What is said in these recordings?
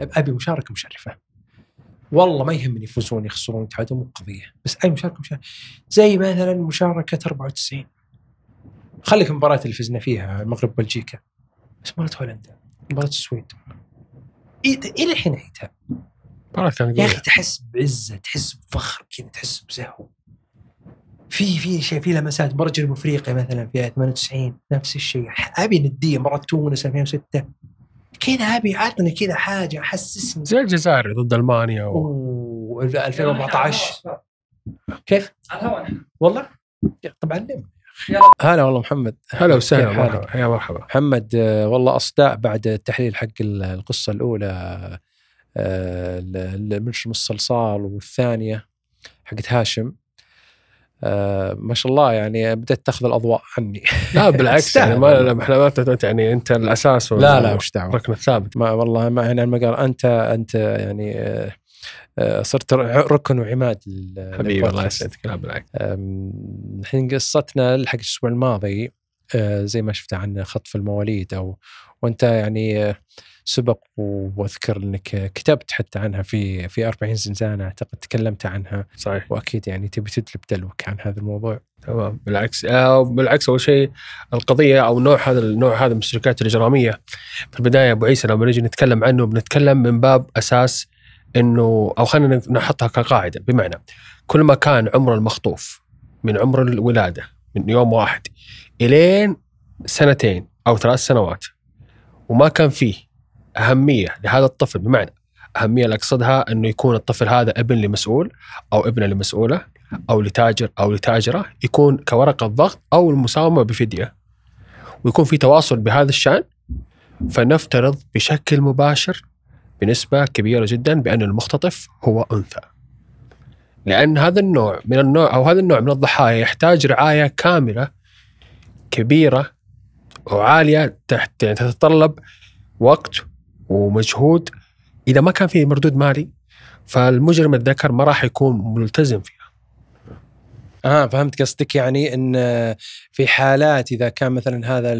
ابي مشاركه مشرفه والله ما يهمني يفوزون يخسرون يتعادلون مو قضيه بس اي مشاركه مشرفه زي مثلا مشاركه 94 خليك المباراه اللي فزنا فيها المغرب بلجيكا بس مباراه هولندا مباراه السويد إيه، الى الحين اعيدها يا اخي تحس بعزه تحس بفخر كذا تحس بزهو في في شيء في لمسات مباراه جنوب افريقيا مثلا في 98 نفس الشيء ابي نديه مباراه تونس 2006 كذا ابي اعطني كذا حاجه حسسني زي الجزائر ضد المانيا و 2014 كيف؟ والله طبعا هلا والله محمد هلا وسهلا مرحبا يا مرحبا محمد والله اصداء بعد التحليل حق القصه الاولى آه، المنشم الصلصال والثانيه حقت هاشم آه، ما شاء الله يعني بدأت تاخذ الاضواء عني لا بالعكس يعني ما لا احنا ما يعني انت الاساس لا لا مش دعوه ركن الثابت ما والله ما هنا يعني المقال انت انت يعني آه، آه، صرت ركن وعماد حبيبي الله يسعدك لا بالعكس الحين قصتنا حق الاسبوع الماضي زي ما شفت عن خطف المواليد او وانت يعني سبق واذكر انك كتبت حتى عنها في في 40 زنزانه اعتقد تكلمت عنها صحيح واكيد يعني تبي تدلب دلوك عن هذا الموضوع تمام بالعكس آه، بالعكس اول شيء القضيه او نوع هذا النوع هذا من الشركات الاجراميه في البدايه ابو عيسى لما نجي نتكلم عنه بنتكلم من باب اساس انه او خلينا نحطها كقاعده بمعنى كل ما كان عمر المخطوف من عمر الولاده من يوم واحد الين سنتين او ثلاث سنوات وما كان فيه اهميه لهذا الطفل بمعنى اهميه اللي اقصدها انه يكون الطفل هذا ابن لمسؤول او ابنه لمسؤوله او لتاجر او لتاجره يكون كورقه ضغط او المساومه بفديه ويكون في تواصل بهذا الشان فنفترض بشكل مباشر بنسبه كبيره جدا بان المختطف هو انثى. لان هذا النوع من النوع او هذا النوع من الضحايا يحتاج رعايه كامله كبيره وعاليه تحت يعني تتطلب وقت ومجهود اذا ما كان في مردود مالي فالمجرم الذكر ما راح يكون ملتزم فيها اه فهمت قصدك يعني ان في حالات اذا كان مثلا هذا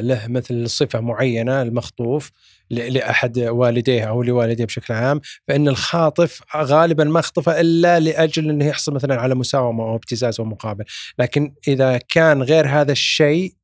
له مثل صفه معينه المخطوف لاحد والديه او لوالديه بشكل عام فان الخاطف غالبا ما اخطفه الا لاجل انه يحصل مثلا على مساومه او ابتزاز او مقابل، لكن اذا كان غير هذا الشيء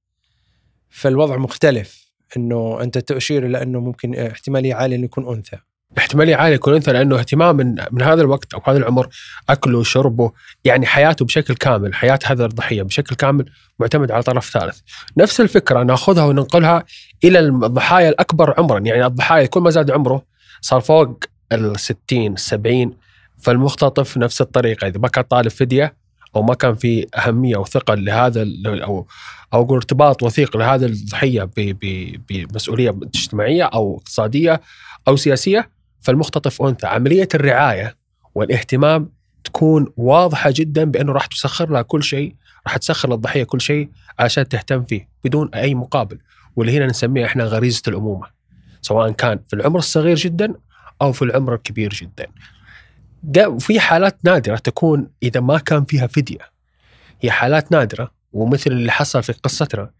فالوضع مختلف انه انت تشير الى انه ممكن احتماليه عاليه انه يكون انثى احتماليه عاليه يكون انثى لانه اهتمام من من هذا الوقت او هذا العمر اكله وشربه يعني حياته بشكل كامل حياه هذا الضحيه بشكل كامل معتمد على طرف ثالث نفس الفكره ناخذها وننقلها الى الضحايا الاكبر عمرا يعني الضحايا كل ما زاد عمره صار فوق ال 60 70 فالمختطف نفس الطريقه اذا ما كان طالب فديه او ما كان في اهميه او ثقل لهذا او او اقول ارتباط وثيق لهذا الضحيه بمسؤوليه اجتماعيه او اقتصاديه او سياسيه فالمختطف انثى عمليه الرعايه والاهتمام تكون واضحه جدا بانه راح تسخر لها كل شيء راح تسخر للضحيه كل شيء عشان تهتم فيه بدون اي مقابل واللي هنا نسميها احنا غريزه الامومه سواء كان في العمر الصغير جدا او في العمر الكبير جدا في حالات نادره تكون اذا ما كان فيها فديه هي حالات نادره ومثل اللي حصل في قصتنا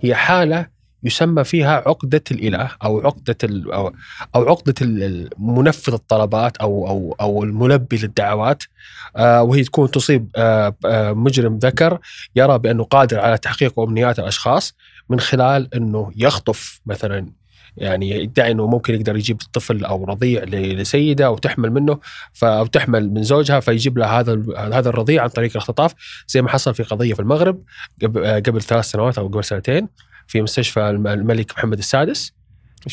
هي حاله يسمى فيها عقدة الإله أو عقدة أو, أو عقدة منفذ الطلبات أو أو أو الملبي للدعوات آه، وهي تكون تصيب آه، آه، مجرم ذكر يرى بأنه قادر على تحقيق أمنيات الأشخاص من خلال أنه يخطف مثلا يعني يدعي انه ممكن يقدر يجيب طفل او رضيع لسيده او تحمل منه او تحمل من زوجها فيجيب لها هذا هذا الرضيع عن طريق الاختطاف زي ما حصل في قضيه في المغرب قبل ثلاث سنوات او قبل سنتين في مستشفى الملك محمد السادس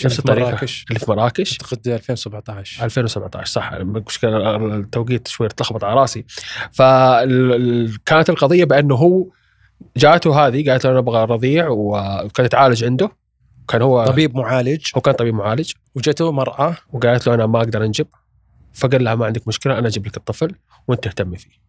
نفس الطريقه مراكش اللي في مراكش اعتقد 2017 2017 صح مشكلة التوقيت شوي تلخبط على راسي فكانت القضيه بانه هو جاته هذه قالت له انا ابغى رضيع وكانت تعالج عنده كان هو طبيب معالج هو كان طبيب معالج وجته مرأة وقالت له أنا ما أقدر أنجب فقال لها ما عندك مشكلة أنا أجيب لك الطفل وأنت اهتمي فيه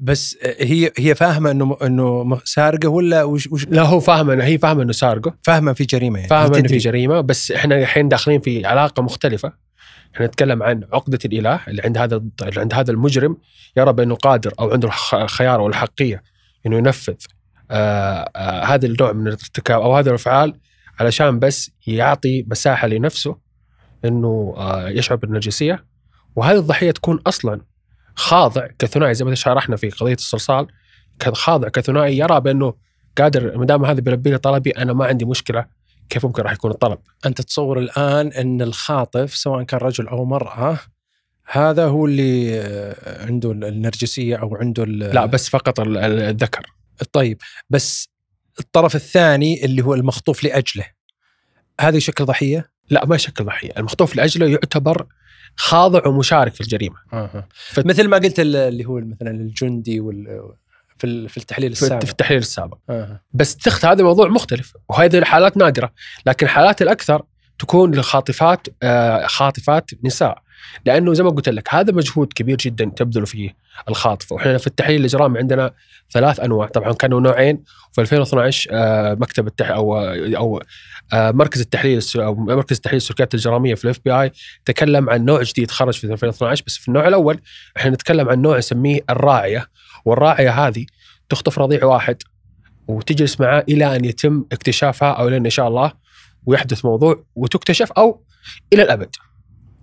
بس آه، هي هي فاهمه انه انه سارقه ولا وش, وش لا هو فاهمه هي فاهمه انه سارقه فاهمه في جريمه يعني فاهمه انه في جريمه بس احنا الحين داخلين في علاقه مختلفه احنا نتكلم عن عقده الاله اللي عند هذا اللي عند هذا المجرم يرى بانه قادر او عنده الخيار او الحقيه انه ينفذ آه آه هذا النوع من الارتكاب او هذا الافعال علشان بس يعطي مساحه لنفسه انه آه، يشعر بالنرجسيه وهذه الضحيه تكون اصلا خاضع كثنائي زي ما شرحنا في قضيه الصلصال كان خاضع كثنائي يرى بانه قادر ما دام هذا بيلبي لي طلبي انا ما عندي مشكله كيف ممكن راح يكون الطلب؟ انت تصور الان ان الخاطف سواء كان رجل او امراه هذا هو اللي آه، عنده النرجسيه او عنده لا بس فقط الذكر طيب بس الطرف الثاني اللي هو المخطوف لاجله هذا يشكل ضحيه؟ لا ما يشكل ضحيه، المخطوف لاجله يعتبر خاضع ومشارك في الجريمه. ف... مثل ما قلت اللي هو مثلا الجندي وال في في التحليل السابق في التحليل السابق آه. بس تخت هذا موضوع مختلف وهذه الحالات نادره لكن الحالات الاكثر تكون لخاطفات آه خاطفات نساء لانه زي ما قلت لك هذا مجهود كبير جدا تبذله فيه الخاطفه واحنا في التحليل الاجرامي عندنا ثلاث انواع طبعا كانوا نوعين في 2012 آه، مكتب التح او او آه، مركز التحليل او مركز التحليل السلوكيات الاجراميه في الاف بي اي تكلم عن نوع جديد خرج في 2012 بس في النوع الاول احنا نتكلم عن نوع نسميه الراعيه والراعيه هذه تخطف رضيع واحد وتجلس معاه الى ان يتم اكتشافها او لين ان شاء الله ويحدث موضوع وتكتشف او الى الابد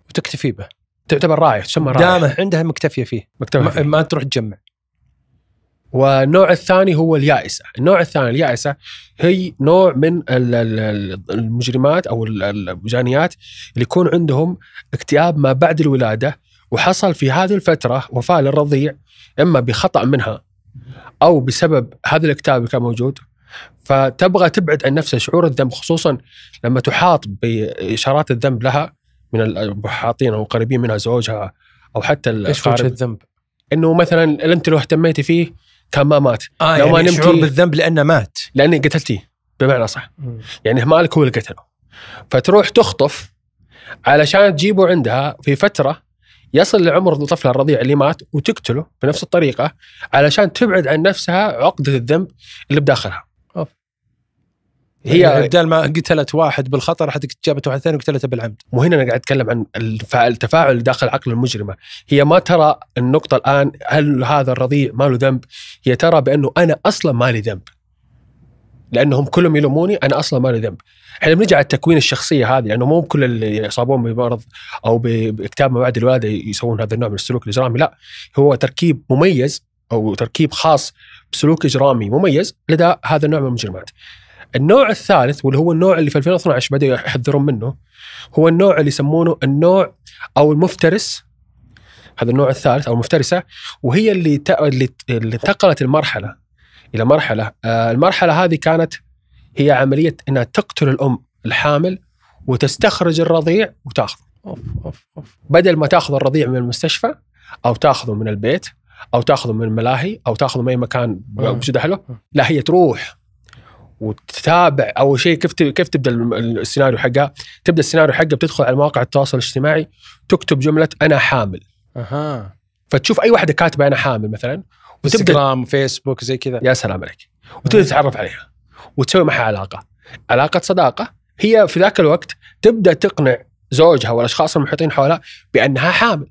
وتكتفي به تعتبر رايح تسمى رايح دامه عندها مكتفيه فيه مكتفية فيه. ما تروح تجمع والنوع الثاني هو اليائسه، النوع الثاني اليائسه هي نوع من المجرمات او المجانيات اللي يكون عندهم اكتئاب ما بعد الولاده وحصل في هذه الفتره وفاه للرضيع اما بخطا منها او بسبب هذا الاكتئاب اللي كان موجود فتبغى تبعد عن نفسها شعور الذنب خصوصا لما تحاط باشارات الذنب لها من حاطين او قريبين منها زوجها او حتى ايش وجه الذنب؟ انه مثلا انت لو اهتميتي فيه كان ما مات آه لو يعني ما نمتي شعور بالذنب لانه مات لاني قتلتيه بمعنى صح يعني مالك هو اللي قتله فتروح تخطف علشان تجيبه عندها في فتره يصل لعمر طفلها الرضيع اللي مات وتقتله بنفس الطريقه علشان تبعد عن نفسها عقده الذنب اللي بداخلها هي يعني بدل ما قتلت واحد بالخطر حتى جابت واحد ثاني وقتلته بالعمد مو هنا انا قاعد اتكلم عن التفاعل داخل عقل المجرمه هي ما ترى النقطه الان هل هذا الرضيع ما له ذنب هي ترى بانه انا اصلا ما لي ذنب لانهم كلهم يلوموني انا اصلا ما لي ذنب احنا بنرجع على تكوين الشخصيه هذه لانه مو كل اللي يصابون بمرض او باكتئاب ما بعد الولاده يسوون هذا النوع من السلوك الاجرامي لا هو تركيب مميز او تركيب خاص بسلوك اجرامي مميز لدى هذا النوع من المجرمات النوع الثالث واللي هو النوع اللي في 2012 بدأوا يحذرون منه هو النوع اللي يسمونه النوع أو المفترس هذا النوع الثالث أو المفترسة وهي اللي اللي انتقلت المرحلة إلى مرحلة آه، المرحلة هذه كانت هي عملية أنها تقتل الأم الحامل وتستخرج الرضيع وتاخذه أوف أوف أوف. بدل ما تاخذ الرضيع من المستشفى أو تاخذه من البيت أو تاخذه من الملاهي أو تاخذه من أي مكان وجوده حلو لا هي تروح وتتابع اول شيء كيف كيف تبدا السيناريو حقها تبدا السيناريو حقها بتدخل على مواقع التواصل الاجتماعي تكتب جمله انا حامل اها فتشوف اي واحده كاتبه انا حامل مثلا وتبدا انستغرام فيسبوك زي كذا يا سلام عليك وتبدا تتعرف عليها وتسوي معها علاقه علاقه صداقه هي في ذاك الوقت تبدا تقنع زوجها والاشخاص المحيطين حولها بانها حامل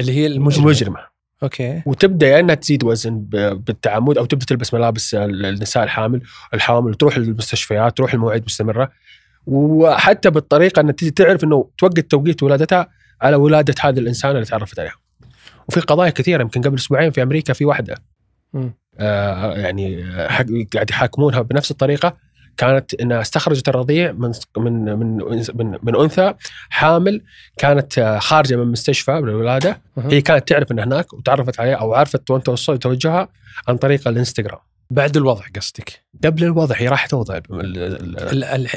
اللي هي المجرمه, المجرمة. اوكي وتبدا يا انها تزيد وزن بالتعمد او تبدا تلبس ملابس النساء الحامل الحامل وتروح للمستشفيات تروح المواعيد مستمره وحتى بالطريقه تجي تعرف انه توقت توقيت ولادتها على ولاده هذا الانسان اللي تعرفت عليه. وفي قضايا كثيره يمكن قبل اسبوعين في امريكا في واحده آه يعني قاعد يحاكمونها بنفس الطريقه كانت انها استخرجت الرضيع من من من من, من انثى حامل كانت آه، خارجه من مستشفى من الولاده هي كانت تعرف ان هناك وتعرفت عليه او عرفت وين توجهها عن طريق الانستغرام بعد الوضع قصدك قبل الوضع هي راح توضع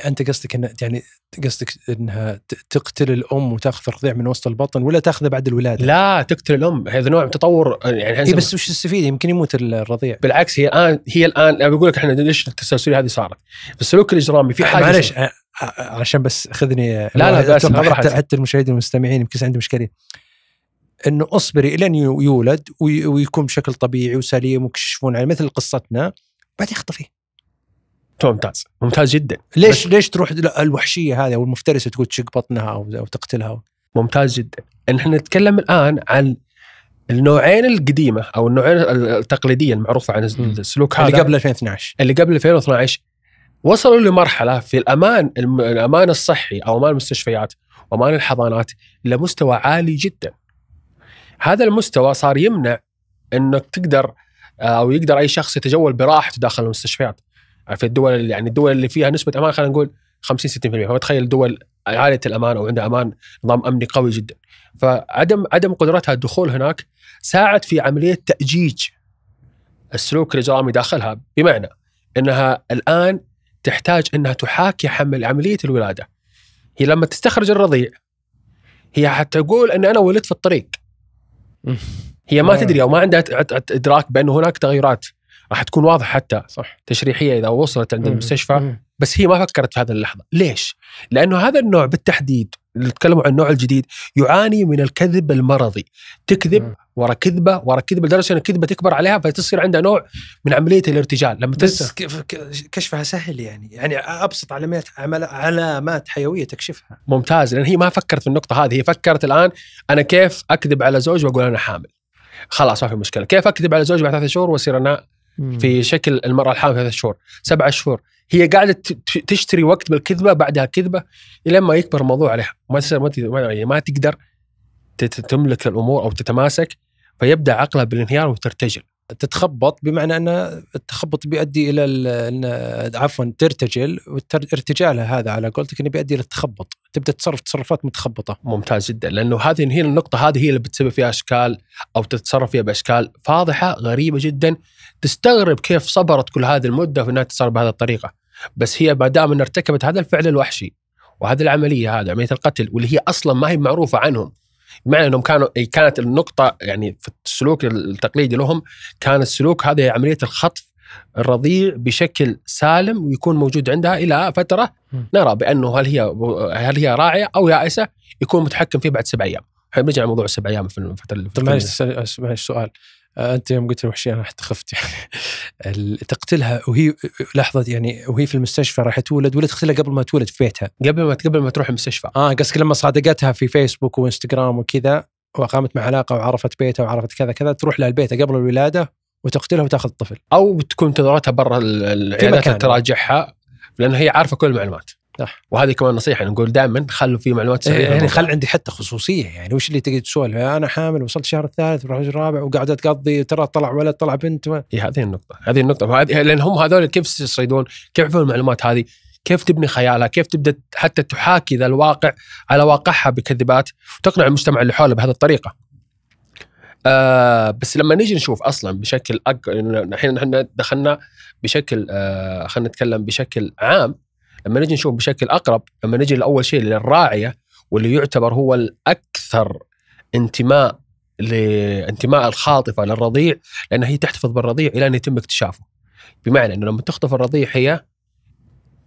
انت قصدك ان يعني قصدك انها تقتل الام وتاخذ الرضيع من وسط البطن ولا تاخذه بعد الولاده؟ لا تقتل الام هذا نوع من تطور يعني إيه، بس وش تستفيد يمكن يموت الرضيع بالعكس هي الان هي الان انا بقول لك احنا ليش التسلسليه هذه صارت السلوك الاجرامي في حاجه معلش عشان بس خذني لا لا حتى, حتى المشاهدين والمستمعين يمكن عندهم اشكاليه انه اصبري الين يولد ويكون بشكل طبيعي وسليم ويكشفون عليه مثل قصتنا بعدين يختفي ممتاز ممتاز جدا ليش ليش تروح الوحشيه هذه والمفترسه تقول تشق بطنها او تقتلها ممتاز جدا نحن نتكلم الان عن النوعين القديمه او النوعين التقليديه المعروفه عن السلوك هذا اللي قبل 2012 اللي قبل 2012 وصلوا لمرحله في الامان الامان الصحي او امان المستشفيات وامان الحضانات لمستوى عالي جدا هذا المستوى صار يمنع انك تقدر آه، او يقدر اي شخص يتجول براحته داخل المستشفيات آه، في الدول اللي يعني الدول اللي فيها نسبه امان خلينا نقول 50 60% فتخيل دول عاليه الامان او عندها امان نظام امني قوي جدا فعدم عدم قدرتها الدخول هناك ساعد في عمليه تاجيج السلوك الاجرامي داخلها بمعنى انها الان تحتاج انها تحاكي حمل عمليه الولاده هي لما تستخرج الرضيع هي حتقول ان انا ولدت في الطريق هي ما تدري او ما عندها ادراك بانه هناك تغيرات راح تكون واضحه حتى صح تشريحيه اذا وصلت عند المستشفى بس هي ما فكرت في هذه اللحظه، ليش؟ لانه هذا النوع بالتحديد اللي تكلموا عن النوع الجديد يعاني من الكذب المرضي، تكذب ورا كذبه ورا كذبه لدرجه ان الكذبه تكبر عليها فتصير عندها نوع من عمليه الارتجال لما بس كشفها سهل يعني يعني ابسط علامات علامات حيويه تكشفها ممتاز لان هي ما فكرت في النقطه هذه هي فكرت الان انا كيف اكذب على زوج واقول انا حامل خلاص ما في مشكله كيف اكذب على زوج بعد ثلاث شهور واصير انا في شكل المراه الحامل ثلاث شهور سبعة شهور هي قاعده تشتري وقت بالكذبه بعدها كذبه لما يكبر الموضوع عليها ما تصير ما يعني تقدر تملك الامور او تتماسك فيبدا عقله بالانهيار وترتجل تتخبط بمعنى ان التخبط بيؤدي الى عفوا ترتجل ارتجالها هذا على قولتك انه بيؤدي الى التخبط تبدا تتصرف تصرفات متخبطه ممتاز جدا لانه هذه هي النقطه هذه هي اللي بتسبب فيها اشكال او تتصرف فيها باشكال فاضحه غريبه جدا تستغرب كيف صبرت كل هذه المده في انها تتصرف بهذه الطريقه بس هي ما دام انها ارتكبت هذا الفعل الوحشي وهذه العمليه هذه عمليه القتل واللي هي اصلا ما هي معروفه عنهم بمعنى انهم كانوا كانت النقطه يعني في السلوك التقليدي لهم كان السلوك هذا عمليه الخطف الرضيع بشكل سالم ويكون موجود عندها الى فتره نرى بانه هل هي هل هي راعيه او يائسه يكون متحكم فيه بعد سبع ايام. بنجي على موضوع السبع ايام في الفتره اللي معلش معلش آه، انت يوم قلت وحشي انا حتى خفت يعني تقتلها وهي لحظه يعني وهي في المستشفى راح تولد ولا تقتلها قبل ما تولد في بيتها قبل ما قبل ما تروح المستشفى اه قصدك لما صادقتها في فيسبوك وانستغرام وكذا وقامت مع علاقه وعرفت بيتها وعرفت كذا كذا تروح لها البيت قبل الولاده وتقتلها وتاخذ الطفل او تكون تدوراتها برا العيادات تراجعها لان هي عارفه كل المعلومات صح وهذه كمان نصيحه نقول دائما خلوا في معلومات سريه إيه، يعني خل عندي حتى خصوصيه يعني وش اللي تقعد تسولف يعني انا حامل وصلت الشهر الثالث وراح الرابع وقاعد تقضي ترى طلع ولد طلع بنت و... إيه هذه النقطه هذه النقطه لان هم هذول كيف يصيدون كيف يعرفون المعلومات هذه كيف تبني خيالها كيف تبدا حتى تحاكي ذا الواقع على واقعها بكذبات وتقنع المجتمع اللي حوله بهذه الطريقه آه بس لما نجي نشوف اصلا بشكل اكبر الحين احنا دخلنا بشكل آه خلينا نتكلم بشكل عام لما نجي نشوف بشكل اقرب لما نجي لاول شيء للراعيه واللي يعتبر هو الاكثر انتماء لانتماء الخاطفه للرضيع لان هي تحتفظ بالرضيع الى ان يتم اكتشافه بمعنى انه لما تخطف الرضيع هي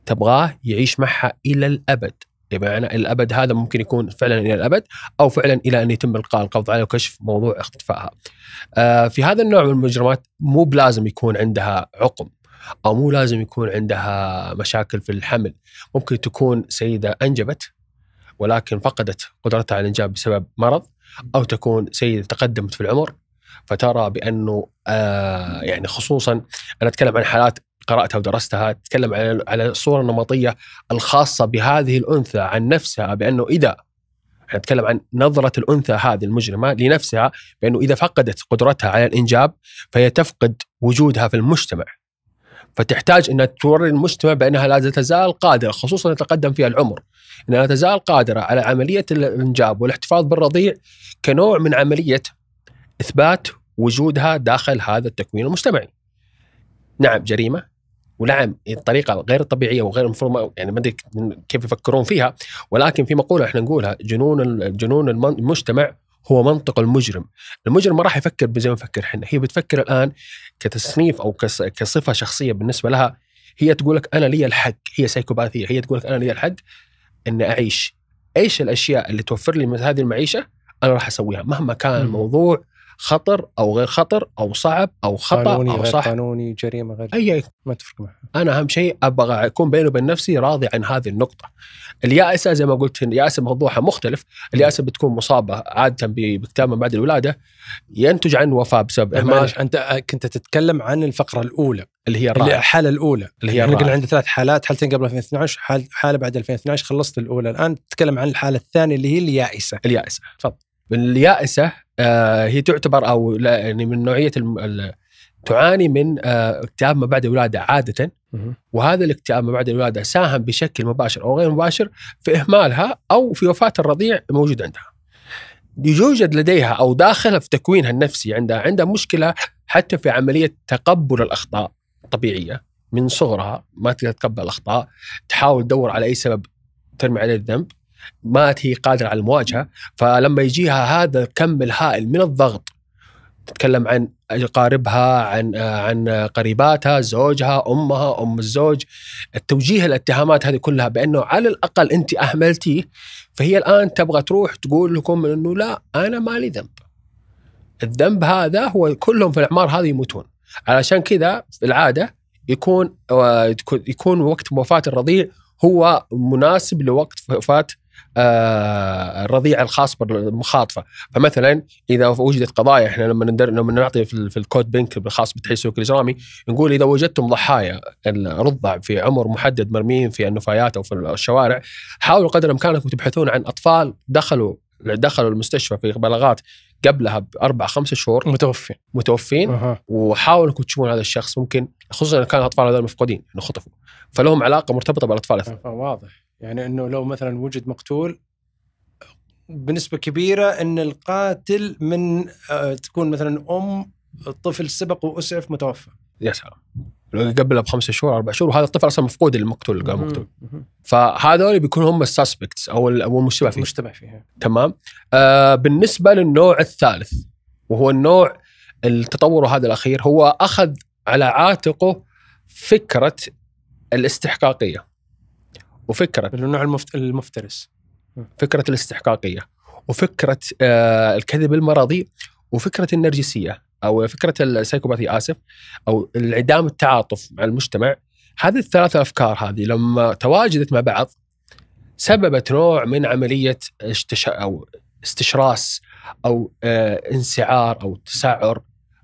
تبغاه يعيش معها الى الابد بمعنى الابد هذا ممكن يكون فعلا الى الابد او فعلا الى ان يتم القاء القبض عليه وكشف موضوع اختفائها. آه في هذا النوع من المجرمات مو بلازم يكون عندها عقم، او مو لازم يكون عندها مشاكل في الحمل ممكن تكون سيده انجبت ولكن فقدت قدرتها على الانجاب بسبب مرض او تكون سيده تقدمت في العمر فترى بانه آه يعني خصوصا انا اتكلم عن حالات قراتها ودرستها تتكلم على على الصوره النمطيه الخاصه بهذه الانثى عن نفسها بانه اذا يعني احنا نتكلم عن نظرة الأنثى هذه المجرمة لنفسها بأنه إذا فقدت قدرتها على الإنجاب فهي تفقد وجودها في المجتمع فتحتاج انها توري المجتمع بانها لا تزال قادره خصوصا يتقدم فيها العمر انها لا تزال قادره على عمليه الانجاب والاحتفاظ بالرضيع كنوع من عمليه اثبات وجودها داخل هذا التكوين المجتمعي. نعم جريمه ونعم الطريقه يعني غير الطبيعيه وغير المفروض يعني ما ادري كيف يفكرون فيها ولكن في مقوله احنا نقولها جنون جنون المجتمع هو منطق المجرم المجرم ما راح يفكر زي ما نفكر احنا هي بتفكر الان كتصنيف او كصفه شخصيه بالنسبه لها هي تقول لك انا لي الحق هي سايكوباثيه هي تقول لك انا لي الحق اني اعيش ايش الاشياء اللي توفر لي هذه المعيشه انا راح اسويها مهما كان الموضوع خطر او غير خطر او صعب او خطا قانوني او غير صح قانوني جريمه غير اي ما تفرق معها انا اهم شيء ابغى اكون بيني وبين نفسي راضي عن هذه النقطه اليائسه زي ما قلت اليائسه موضوعها مختلف اليائسه بتكون مصابه عاده باكتئاب بعد الولاده ينتج عن وفاه بسبب اهمال انت آه، كنت تتكلم عن الفقره الاولى اللي هي الرائع. الحاله الاولى اللي هي احنا قلنا عندنا ثلاث حالات حالتين قبل 2012 حاله بعد 2012 خلصت الاولى الان تتكلم عن الحاله الثانيه اللي هي اليائسه اليائسه تفضل من اليائسه آه، هي تعتبر او يعني من نوعيه تعاني من آه، اكتئاب ما بعد الولاده عاده وهذا الاكتئاب ما بعد الولاده ساهم بشكل مباشر او غير مباشر في اهمالها او في وفاه الرضيع موجود عندها. يوجد لديها او داخلها في تكوينها النفسي عندها عندها مشكله حتى في عمليه تقبل الاخطاء الطبيعيه من صغرها ما تقدر تتقبل الاخطاء تحاول تدور على اي سبب ترمي عليه الذنب ما هي قادره على المواجهه فلما يجيها هذا الكم الهائل من الضغط تتكلم عن اقاربها عن عن قريباتها زوجها امها ام الزوج التوجيه الاتهامات هذه كلها بانه على الاقل انت اهملتيه فهي الان تبغى تروح تقول لكم انه لا انا مالي ذنب الذنب هذا هو كلهم في الاعمار هذه يموتون علشان كذا العاده يكون آه، يكون وقت وفاه الرضيع هو مناسب لوقت وفاه آه، الرضيع الخاص بالمخاطفه فمثلا اذا وجدت قضايا احنا لما ندر... لما نعطي في, الكود بنك الخاص بالتحليل السلوكي الاجرامي نقول اذا وجدتم ضحايا الرضع في عمر محدد مرميين في النفايات او في الشوارع حاولوا قدر امكانكم تبحثون عن اطفال دخلوا دخلوا المستشفى في بلاغات قبلها باربع خمس شهور متوفي متوفين أه. وحاولوا انكم تشوفون هذا الشخص ممكن خصوصا اذا كان الاطفال هذول مفقودين انه خطفوا فلهم علاقه مرتبطه بالاطفال واضح يعني انه لو مثلا وجد مقتول بنسبه كبيره ان القاتل من آه، تكون مثلا ام الطفل سبق واسعف متوفى يا سلام قبلها بخمسة شهور اربع شهور وهذا الطفل اصلا مفقود المقتول اللي قام مقتول فهذول بيكونوا هم السسبكتس او المشتبه فيه المشتبه فيه تمام آه بالنسبه للنوع الثالث وهو النوع التطور هذا الاخير هو اخذ على عاتقه فكره الاستحقاقيه وفكره النوع المفت... المفترس فكره الاستحقاقيه وفكره آه الكذب المرضي وفكره النرجسيه او فكره السايكوباثي اسف او انعدام التعاطف مع المجتمع هذه الثلاث افكار هذه لما تواجدت مع بعض سببت نوع من عمليه استش... او استشراس او آه انسعار او تسعر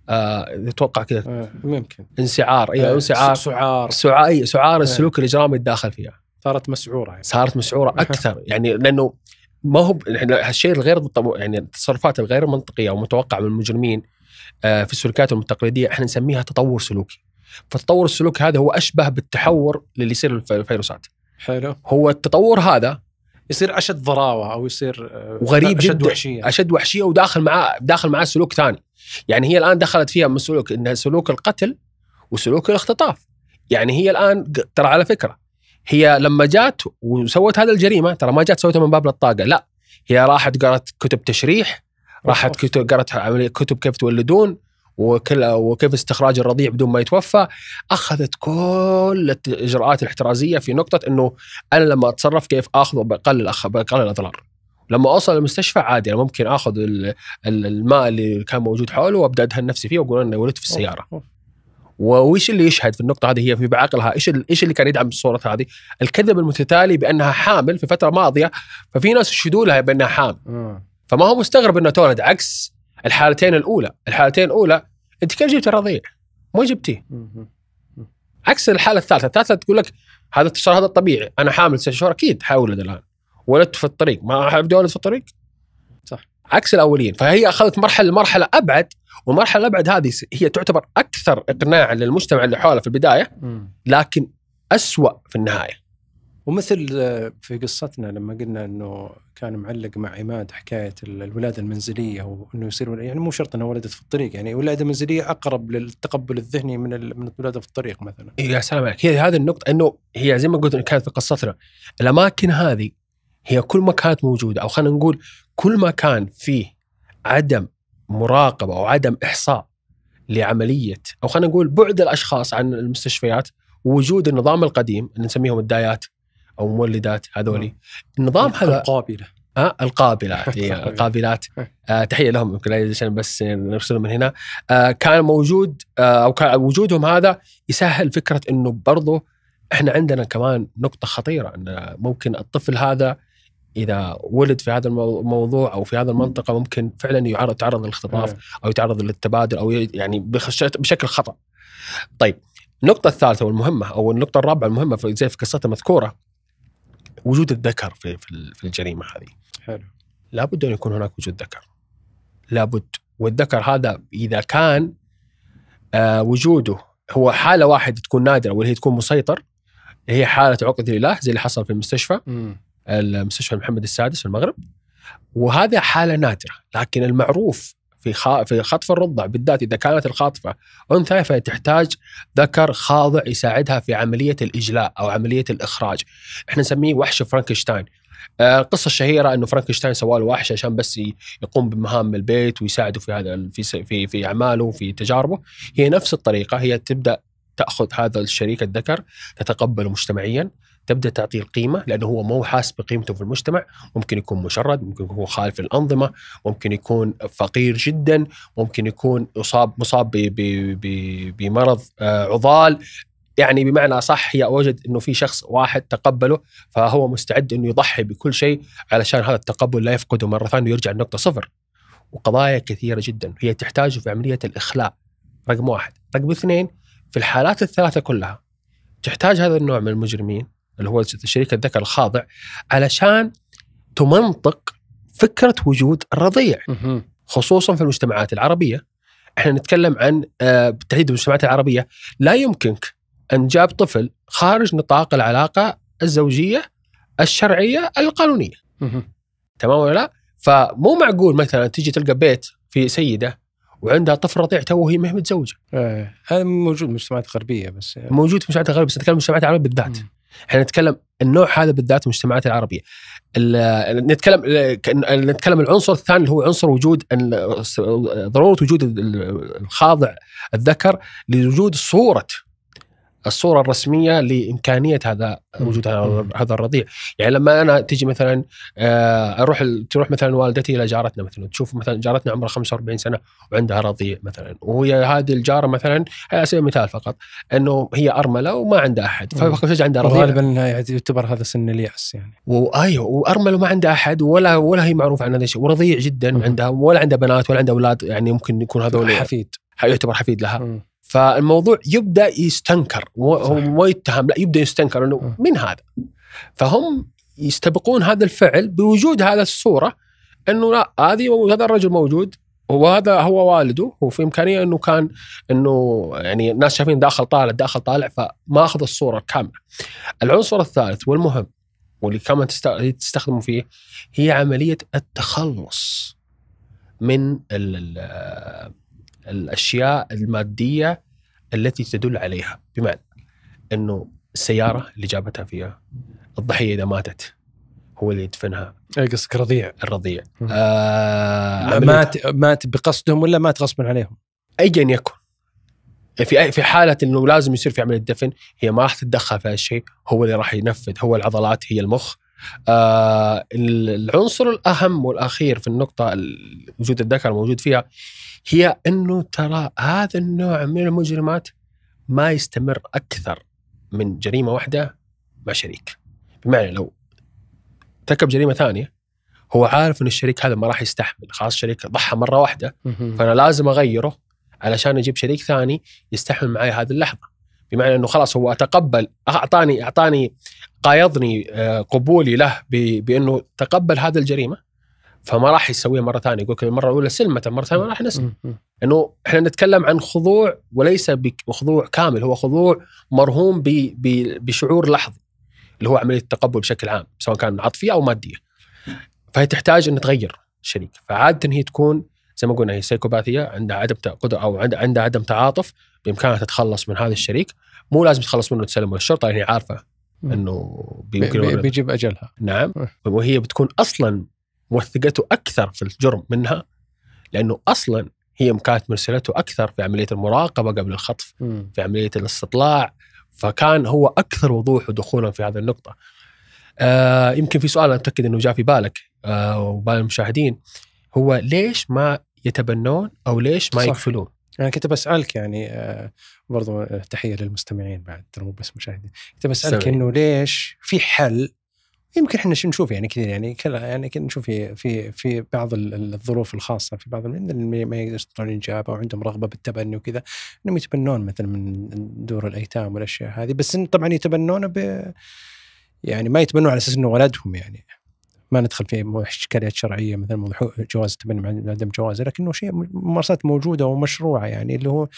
اتوقع آه كذا آه، ممكن انسعار اي آه، انسعار سعار سعار إيه، سعار آه. السلوك الاجرامي الداخل فيها صارت مسعوره يعني. صارت مسعوره نعم. اكثر يعني لانه ما هو الشيء الغير يعني التصرفات الغير منطقيه ومتوقعه من المجرمين آه، في السلوكات التقليديه احنا نسميها تطور سلوكي فالتطور السلوكي هذا هو اشبه بالتحور اللي يصير الفيروسات حلو هو التطور هذا يصير اشد ضراوه او يصير آه، وغريب اشد جدا وحشيه اشد وحشيه وداخل معاه داخل معاه سلوك ثاني يعني هي الان دخلت فيها من سلوك انها سلوك القتل وسلوك الاختطاف يعني هي الان ترى على فكره هي لما جات وسوت هذه الجريمه ترى ما جات سوتها من باب للطاقه لا هي راحت قرأت كتب تشريح راحت كتب قرأت كتب كيف تولدون وكل وكيف استخراج الرضيع بدون ما يتوفى اخذت كل الاجراءات الاحترازيه في نقطه انه انا لما اتصرف كيف اخذه بقلل الأخ... الاضرار لما اوصل المستشفى عادي انا ممكن اخذ الماء اللي كان موجود حوله وابدا ادهن نفسي فيه واقول اني ولدت في السياره وايش اللي يشهد في النقطه هذه هي في بعقلها ايش ايش اللي كان يدعم الصوره هذه الكذب المتتالي بانها حامل في فتره ماضيه ففي ناس يشهدوا لها بانها حامل آه. فما هو مستغرب انها تولد عكس الحالتين الاولى الحالتين الاولى انت كيف جبت الرضيع ما جبتيه عكس الحاله الثالثه الثالثه تقول لك هذا التصرف هذا الطبيعي انا حامل ست شهور اكيد حاولد الان ولدت في الطريق ما بدي اولد في الطريق صح عكس الاولين فهي اخذت مرحله لمرحله ابعد والمرحله الابعد هذه هي تعتبر اكثر اقناعا للمجتمع اللي حوله في البدايه لكن اسوا في النهايه ومثل آه، في قصتنا لما قلنا انه كان معلق مع عماد حكايه الولاده المنزليه وانه يصير يعني مو شرط انها ولدت في الطريق يعني ولاده منزليه اقرب للتقبل الذهني من من الولاده في الطريق مثلا. إيه، يا سلام عليك هي هذه النقطه انه هي زي ما قلت كانت في قصتنا الاماكن هذه هي كل ما كانت موجوده او خلينا نقول كل ما كان فيه عدم مراقبه او عدم احصاء لعمليه او خلينا نقول بعد الاشخاص عن المستشفيات ووجود النظام القديم اللي نسميهم الدايات او مولدات هذولي النظام هذا القابله آه إيه، القابلات القابلات آه تحيه لهم يمكن بس نرسلهم من هنا آه كان موجود آه او كان وجودهم هذا يسهل فكره انه برضه احنا عندنا كمان نقطه خطيره ان ممكن الطفل هذا اذا ولد في هذا الموضوع او في هذا المنطقه ممكن فعلا يعرض تعرض للاختطاف إيه. او يتعرض للتبادل او يعني بشكل خطا. طيب النقطة الثالثة والمهمة أو النقطة الرابعة المهمة في زي في قصتها مذكورة وجود الذكر في في الجريمة هذه. حلو. لابد أن يكون هناك وجود ذكر. لابد والذكر هذا إذا كان آه وجوده هو حالة واحدة تكون نادرة واللي هي تكون مسيطر هي حالة عقدة الإله زي اللي حصل في المستشفى. م. المستشفى محمد السادس في المغرب وهذا حاله نادره لكن المعروف في في خطف الرضع بالذات اذا كانت الخاطفه انثى فتحتاج ذكر خاضع يساعدها في عمليه الاجلاء او عمليه الاخراج احنا نسميه وحش فرانكشتاين آه، القصه الشهيره انه فرانكشتاين سواه الوحش عشان بس يقوم بمهام البيت ويساعده في هذا في في في اعماله وفي تجاربه هي نفس الطريقه هي تبدا تاخذ هذا الشريك الذكر تتقبله مجتمعيا تبدا تعطيه القيمه لانه هو مو حاس بقيمته في المجتمع ممكن يكون مشرد ممكن يكون خالف الانظمه ممكن يكون فقير جدا ممكن يكون اصاب مصاب بمرض آه، عضال يعني بمعنى صح هي وجد انه في شخص واحد تقبله فهو مستعد انه يضحي بكل شيء علشان هذا التقبل لا يفقده مره ثانيه ويرجع لنقطه صفر وقضايا كثيره جدا هي تحتاج في عمليه الاخلاء رقم واحد رقم اثنين في الحالات الثلاثه كلها تحتاج هذا النوع من المجرمين اللي هو الشريك الذكر الخاضع علشان تمنطق فكره وجود الرضيع خصوصا في المجتمعات العربيه احنا نتكلم عن آه، بالتحديد المجتمعات العربيه لا يمكنك ان جاب طفل خارج نطاق العلاقه الزوجيه الشرعيه القانونيه تمام ولا لا؟ فمو معقول مثلا تجي تلقى بيت في سيده وعندها طفل رضيع توه هي ما هي متزوجه. إيه، هذا موجود في المجتمعات الغربيه بس موجود في المجتمعات الغربيه بس نتكلم المجتمعات العربيه بالذات. احنا نتكلم النوع هذا بالذات المجتمعات العربيه نتكلم نتكلم العنصر الثاني اللي هو عنصر وجود ضروره وجود الخاضع الذكر لوجود صوره الصوره الرسميه لامكانيه هذا وجود هذا الرضيع، يعني لما انا تجي مثلا آه، اروح تروح مثلا والدتي الى جارتنا مثلا تشوف مثلا جارتنا عمرها 45 سنه وعندها رضيع مثلا وهي هذه الجاره مثلا على سبيل المثال فقط انه هي ارمله وما عندها احد فجأة عندها رضيع غالبا يعتبر هذا سن الياس يعني وايوه وارمله وما عندها احد ولا ولا هي معروفه عن هذا الشيء ورضيع جدا عندها ولا عندها بنات ولا عندها اولاد يعني ممكن يكون هذول حفيد يعتبر حفيد لها فالموضوع يبدا يستنكر ويتهم يتهم لا يبدا يستنكر انه من هذا فهم يستبقون هذا الفعل بوجود هذا الصوره انه لا هذه هذا الرجل موجود وهذا هو والده هو في امكانيه انه كان انه يعني الناس شايفين داخل طالع داخل طالع فما اخذ الصوره كامله. العنصر الثالث والمهم واللي كمان تستخدموا فيه هي عمليه التخلص من ال الاشياء الماديه التي تدل عليها بمعنى انه السياره اللي جابتها فيها الضحيه اذا ماتت هو اللي يدفنها إيه، قصدك رضيع الرضيع آه مات مات بقصدهم ولا مات غصبا عليهم؟ ايا يكن في في حاله انه لازم يصير في عمليه دفن هي ما راح تتدخل في هالشيء هو اللي راح ينفذ هو العضلات هي المخ آه العنصر الاهم والاخير في النقطه وجود الذكر موجود فيها هي انه ترى هذا النوع من المجرمات ما يستمر اكثر من جريمه واحده مع شريك بمعنى لو ارتكب جريمه ثانيه هو عارف ان الشريك هذا ما راح يستحمل خلاص الشريك ضحى مره واحده فانا لازم اغيره علشان اجيب شريك ثاني يستحمل معي هذه اللحظه بمعنى انه خلاص هو اتقبل اعطاني اعطاني قايضني آه، قبولي له بانه تقبل هذه الجريمه فما راح يسويها مره ثانيه يقول لك المره الاولى سلمت المره الثانيه راح نسلم لانه احنا نتكلم عن خضوع وليس بخضوع كامل هو خضوع مرهوم بي بي بشعور لحظي اللي هو عمليه التقبل بشكل عام سواء كان عاطفيه او ماديه فهي تحتاج ان تغير الشريك فعاده هي تكون زي ما قلنا هي سيكوباثيه عندها عدم قدره او عندها عدم تعاطف بامكانها تتخلص من هذا الشريك مو لازم تتخلص منه تسلمه للشرطه لان هي عارفه انه بيجيب اجلها نعم إيه. وهي بتكون اصلا موثقته اكثر في الجرم منها لانه اصلا هي كانت مرسلته اكثر في عمليه المراقبه قبل الخطف م. في عمليه الاستطلاع فكان هو اكثر وضوح ودخولا في هذه النقطه آه يمكن في سؤال انا انه جاء في بالك آه وبال المشاهدين هو ليش ما يتبنون او ليش ما صح. يقفلون انا يعني كنت بسالك يعني آه، برضو آه، تحيه للمستمعين بعد ترى مو بس مشاهدين كنت بسالك انه ليش في حل يمكن احنا نشوف يعني كثير يعني كلا يعني كنا نشوف في في في بعض الظروف الخاصه في بعض اللي ما يقدروا يستطيعون الاجابه وعندهم رغبه بالتبني وكذا انهم يتبنون مثلا من دور الايتام والاشياء هذه بس طبعا يتبنونه ب يعني ما يتبنون على اساس انه ولدهم يعني ما ندخل في اشكاليات شرعيه مثل موضوع جواز التبني مع عدم جواز لكنه شيء ممارسات موجوده ومشروعه يعني اللي هو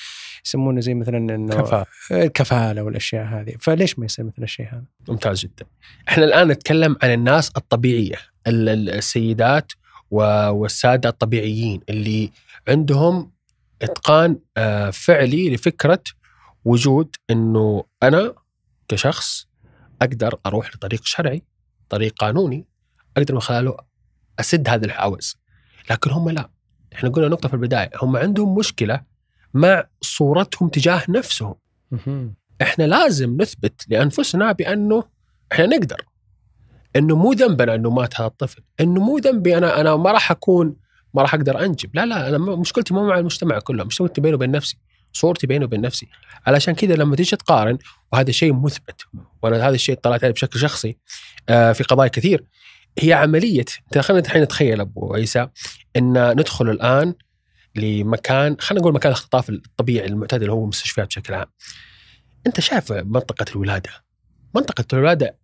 يسمونه زي مثلا انه كفاله الكفاله والاشياء هذه فليش ما يصير مثل الشيء هذا؟ ممتاز جدا. احنا الان نتكلم عن الناس الطبيعيه السيدات والساده الطبيعيين اللي عندهم اتقان آه، فعلي لفكره وجود انه انا كشخص اقدر اروح لطريق شرعي طريق قانوني اقدر من خلاله اسد هذه الحواس لكن هم لا احنا قلنا نقطه في البدايه هم عندهم مشكله مع صورتهم تجاه نفسهم احنا لازم نثبت لانفسنا بانه احنا نقدر انه مو ذنبنا انه مات هذا الطفل انه مو ذنبي انا انا ما راح اكون ما راح اقدر انجب لا لا انا مشكلتي مو مع المجتمع كله مشكلتي بيني وبين نفسي صورتي بيني وبين نفسي علشان كذا لما تيجي تقارن وهذا شيء مثبت وانا هذا الشيء طلعت عليه بشكل شخصي آه، في قضايا كثير هي عمليه خلينا الحين نتخيل ابو عيسى ان ندخل الان لمكان خلينا نقول مكان الاختطاف الطبيعي المعتاد اللي هو المستشفيات بشكل عام. انت شايف منطقه الولاده منطقه الولاده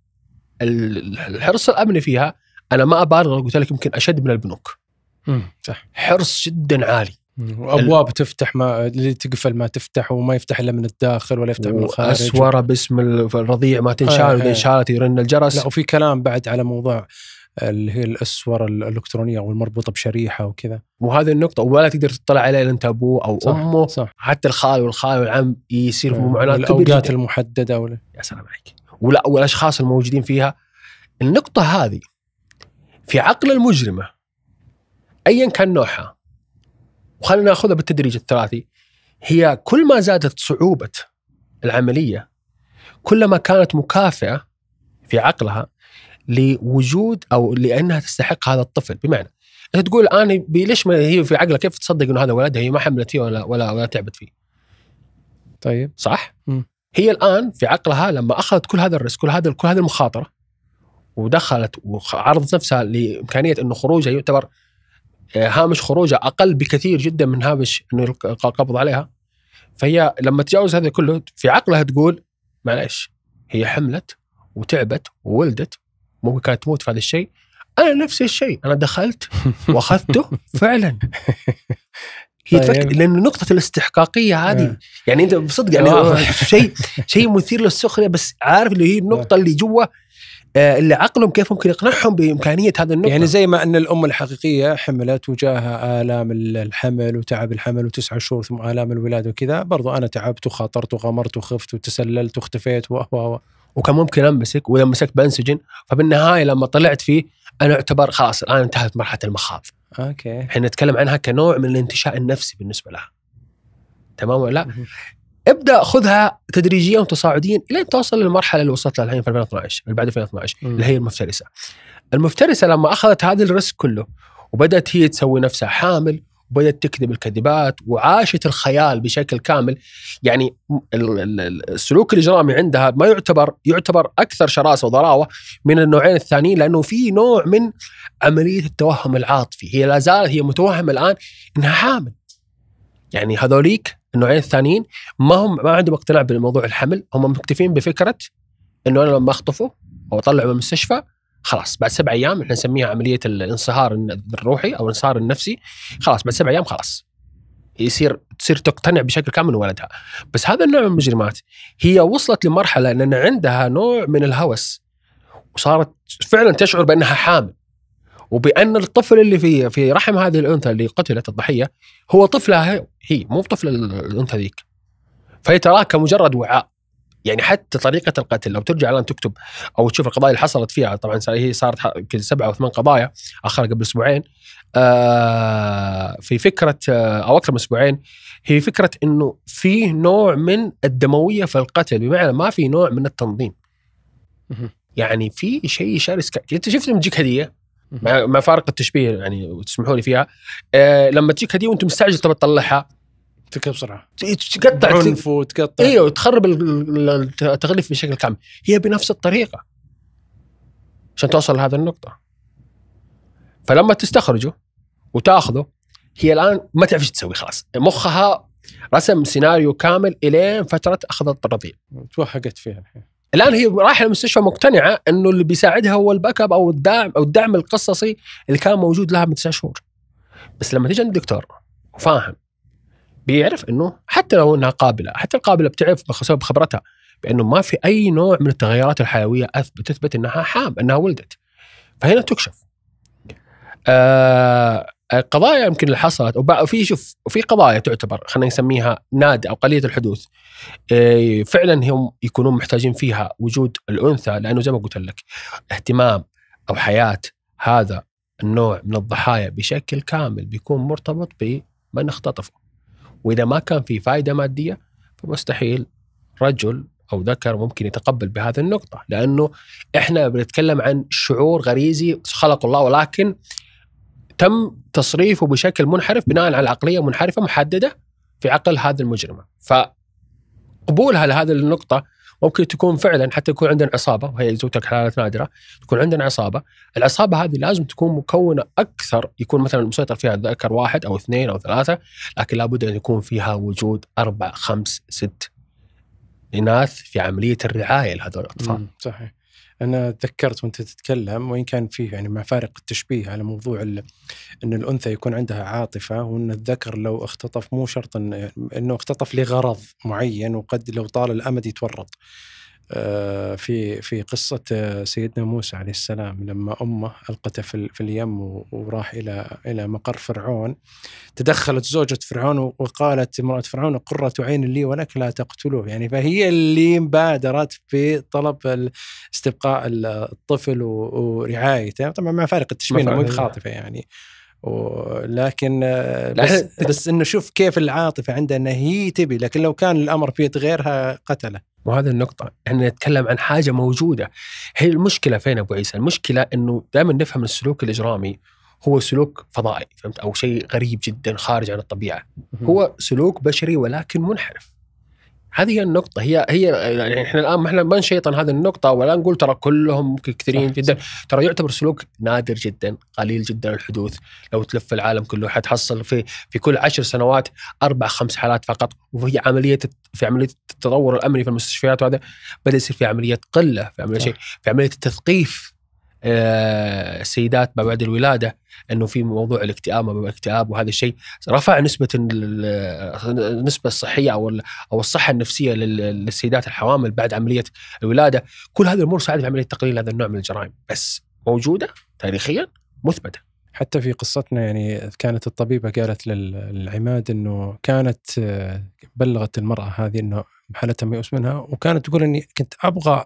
الحرص الامني فيها انا ما ابالغ قلت لك يمكن اشد من البنوك. امم صح حرص جدا عالي وابواب تفتح ما اللي تقفل ما تفتح وما يفتح الا من الداخل ولا يفتح من الخارج اسوره باسم الرضيع ما تنشال اذا آه، انشالت آه. يرن الجرس لا وفي كلام بعد على موضوع اللي هي الاسور الالكترونيه او المربوطه بشريحه وكذا وهذه النقطه ولا تقدر تطلع عليها الا انت ابوه او صح امه صح حتى الخال والخال والعم يصير في أيوة. معاناه الاوقات المحدده ولا يا سلام عليك ولا والاشخاص الموجودين فيها النقطه هذه في عقل المجرمه ايا كان نوعها وخلينا ناخذها بالتدريج الثلاثي هي كل ما زادت صعوبه العمليه كلما كانت مكافئه في عقلها لوجود او لانها تستحق هذا الطفل بمعنى انت تقول انا ليش ما هي في عقلها كيف تصدق انه هذا ولدها هي ما حملت فيه ولا ولا ولا تعبت فيه طيب صح؟ م. هي الان في عقلها لما اخذت كل هذا الريسك كل هذا كل هذه المخاطره ودخلت وعرضت نفسها لامكانيه انه خروجها يعتبر آه، هامش خروجها اقل بكثير جدا من هامش انه القبض عليها فهي لما تجاوز هذا كله في عقلها تقول معلش هي حملت وتعبت وولدت ممكن كانت تموت في هذا الشيء انا نفس الشيء انا دخلت واخذته فعلا هي طيب. تفكر لان نقطة الاستحقاقية هذه آه. يعني انت بصدق يعني آه. شيء شيء مثير للسخرية بس عارف اللي هي آه. النقطة اللي جوا اللي عقلهم كيف ممكن يقنعهم بامكانيه هذا النقطه يعني زي ما ان الام الحقيقيه حملت وجاها الام الحمل وتعب الحمل وتسعة شهور ثم الام الولاده وكذا برضو انا تعبت وخاطرت وغمرت وخفت وتسللت واختفيت و وكان ممكن امسك واذا مسكت بنسجن فبالنهايه لما طلعت فيه انا اعتبر خلاص الان انتهت مرحله المخاض. اوكي. احنا نتكلم عنها كنوع من الانتشاء النفسي بالنسبه لها. تمام ولا لا؟ ابدا خذها تدريجيا وتصاعديا الين توصل للمرحله اللي وصلت لها الحين في 2012 اللي بعد 2012 اللي هي المفترسه. المفترسه لما اخذت هذا الريسك كله وبدات هي تسوي نفسها حامل وبدات تكذب الكذبات وعاشت الخيال بشكل كامل يعني السلوك الاجرامي عندها ما يعتبر يعتبر اكثر شراسه وضراوه من النوعين الثانيين لانه في نوع من عمليه التوهم العاطفي هي لا زالت هي متوهمه الان انها حامل يعني هذوليك النوعين الثانيين ما هم ما عندهم اقتناع بموضوع الحمل هم مكتفين بفكره انه انا لما اخطفه او اطلعه من المستشفى خلاص بعد سبع ايام احنا نسميها عمليه الانصهار الروحي او الانصهار النفسي خلاص بعد سبع ايام خلاص يصير تصير تقتنع بشكل كامل ولدها بس هذا النوع من المجرمات هي وصلت لمرحله ان عندها نوع من الهوس وصارت فعلا تشعر بانها حامل وبان الطفل اللي في في رحم هذه الانثى اللي قتلت الضحيه هو طفلها هي مو طفل الانثى ذيك فيتراكم مجرد وعاء يعني حتى طريقه القتل لو ترجع الان تكتب او تشوف القضايا اللي حصلت فيها طبعا هي صارت يمكن سبعة او ثمان قضايا اخر قبل اسبوعين آه، في فكره آه، او اكثر من اسبوعين هي فكره انه في نوع من الدمويه في القتل بمعنى ما في نوع من التنظيم يعني في شيء شرس يعني انت شفت لما تجيك هديه مع فارق التشبيه يعني وتسمحوا لي فيها آه، لما تجيك هديه وانت مستعجل تبى تطلعها تركب بسرعه تقطع عنف وتقطع ايوه وتخرب التغليف بشكل كامل هي بنفس الطريقه عشان توصل لهذه النقطه فلما تستخرجه وتاخذه هي الان ما تعرف ايش تسوي خلاص مخها رسم سيناريو كامل الين فتره اخذ الرضيع توهقت فيها الحين الان هي رايحه المستشفى مقتنعه انه اللي بيساعدها هو الباك اب او الدعم او الدعم القصصي اللي كان موجود لها من تسع شهور بس لما تيجي عند الدكتور وفاهم بيعرف انه حتى لو انها قابله حتى القابله بتعرف بسبب خبرتها بانه ما في اي نوع من التغيرات الحيويه تثبت انها حام انها ولدت فهنا تكشف آه القضايا آه، يمكن اللي حصلت وفي شوف وفي قضايا تعتبر خلينا نسميها نادئه او قليله الحدوث آه فعلا هم يكونون محتاجين فيها وجود الانثى لانه زي ما قلت لك اهتمام او حياه هذا النوع من الضحايا بشكل كامل بيكون مرتبط بمن اختطفه واذا ما كان في فائده ماديه فمستحيل رجل او ذكر ممكن يتقبل بهذه النقطه لانه احنا بنتكلم عن شعور غريزي خلق الله ولكن تم تصريفه بشكل منحرف بناء على عقليه منحرفه محدده في عقل هذه المجرمه فقبولها لهذه النقطه ممكن تكون فعلا حتى يكون عندنا عصابه وهي زوجتك حالات نادره تكون عندنا عصابه، العصابه هذه لازم تكون مكونه اكثر يكون مثلا مسيطر فيها ذكر واحد او اثنين او ثلاثه، لكن لابد ان يكون فيها وجود اربع خمس ست اناث في عمليه الرعايه لهذول الاطفال. صحيح. انا تذكرت وانت تتكلم وان كان فيه يعني مع فارق التشبيه على موضوع ان الانثى يكون عندها عاطفه وان الذكر لو اختطف مو شرط إن انه اختطف لغرض معين وقد لو طال الامد يتورط. آه، في في قصة سيدنا موسى عليه السلام لما أمه ألقته في اليم وراح إلى إلى مقر فرعون تدخلت زوجة فرعون وقالت امرأة فرعون قرة عين لي ولك لا تقتلوه يعني فهي اللي بادرت في طلب استبقاء الطفل ورعايته طبعا مع فارق التشبيه مو خاطفة يعني ولكن آه، بس, بس انه شوف كيف العاطفه عندها انها هي تبي لكن لو كان الامر في يد غيرها قتله وهذا النقطة، احنا نتكلم عن حاجة موجودة. هي المشكلة فين أبو عيسى؟ المشكلة أنه دائما نفهم السلوك الإجرامي هو سلوك فضائي فهمت أو شيء غريب جدا خارج عن الطبيعة. هو سلوك بشري ولكن منحرف. هذه هي النقطة هي هي يعني احنا الان ما احنا ما نشيطن هذه النقطة ولا نقول ترى كلهم كثيرين جدا ترى يعتبر سلوك نادر جدا قليل جدا الحدوث لو تلف العالم كله حتحصل في في كل عشر سنوات اربع خمس حالات فقط وهي عملية في عملية التطور الامني في المستشفيات وهذا بدا يصير في عملية قلة في عملية شيء في عملية التثقيف السيدات آه، ما بعد الولاده انه في موضوع الاكتئاب ما بعد الاكتئاب وهذا الشيء رفع نسبه النسبه الصحيه او او الصحه النفسيه للسيدات الحوامل بعد عمليه الولاده كل هذه الامور ساعدت في عمليه تقليل هذا النوع من الجرائم بس موجوده تاريخيا مثبته حتى في قصتنا يعني كانت الطبيبة قالت للعماد أنه كانت آه، بلغت المرأة هذه أنه حالتها ميؤوس منها وكانت تقول أني كنت أبغى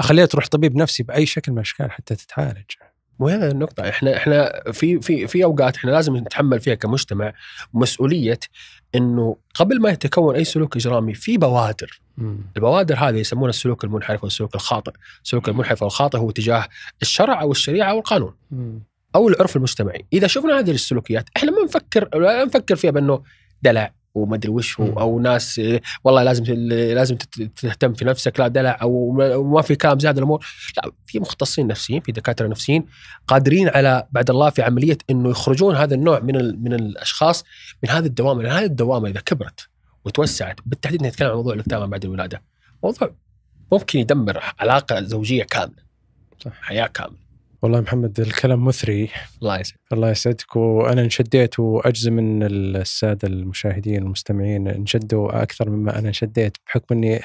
اخليها تروح طبيب نفسي باي شكل من الاشكال حتى تتعالج وهذا النقطة احنا احنا في في في اوقات احنا لازم نتحمل فيها كمجتمع مسؤولية انه قبل ما يتكون اي سلوك اجرامي في بوادر مم. البوادر هذه يسمونها السلوك المنحرف والسلوك الخاطئ، السلوك المنحرف والخاطئ هو تجاه الشرع او الشريعة او القانون مم. او العرف المجتمعي، اذا شفنا هذه السلوكيات احنا ما نفكر نفكر فيها بانه دلع وما ادري وش او ناس والله لازم لازم تهتم في نفسك لا دلع او ما في كلام زاد الامور لا في مختصين نفسيين في دكاتره نفسيين قادرين على بعد الله في عمليه انه يخرجون هذا النوع من من الاشخاص من هذه الدوامه لان هذه الدوامه اذا كبرت وتوسعت بالتحديد نتكلم عن موضوع الاكتئاب بعد الولاده موضوع ممكن يدمر علاقه زوجيه كامله صح. حياه كامله والله محمد الكلام مثري الله يسعدك الله يسعدك وانا انشديت واجزم ان الساده المشاهدين المستمعين انشدوا اكثر مما انا انشديت بحكم اني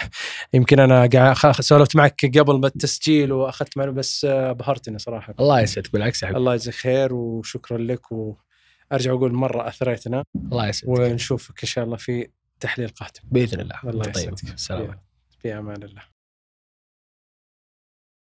يمكن انا قاعد سولفت معك قبل ما التسجيل واخذت معنا بس بهرتني صراحه الله يسعدك بالعكس حبيبي الله يجزاك خير وشكرا لك وارجع اقول مره اثريتنا الله يسعدك ونشوفك ان شاء الله في تحليل قادم باذن الله الله طيب، يسعدك سلام في امان الله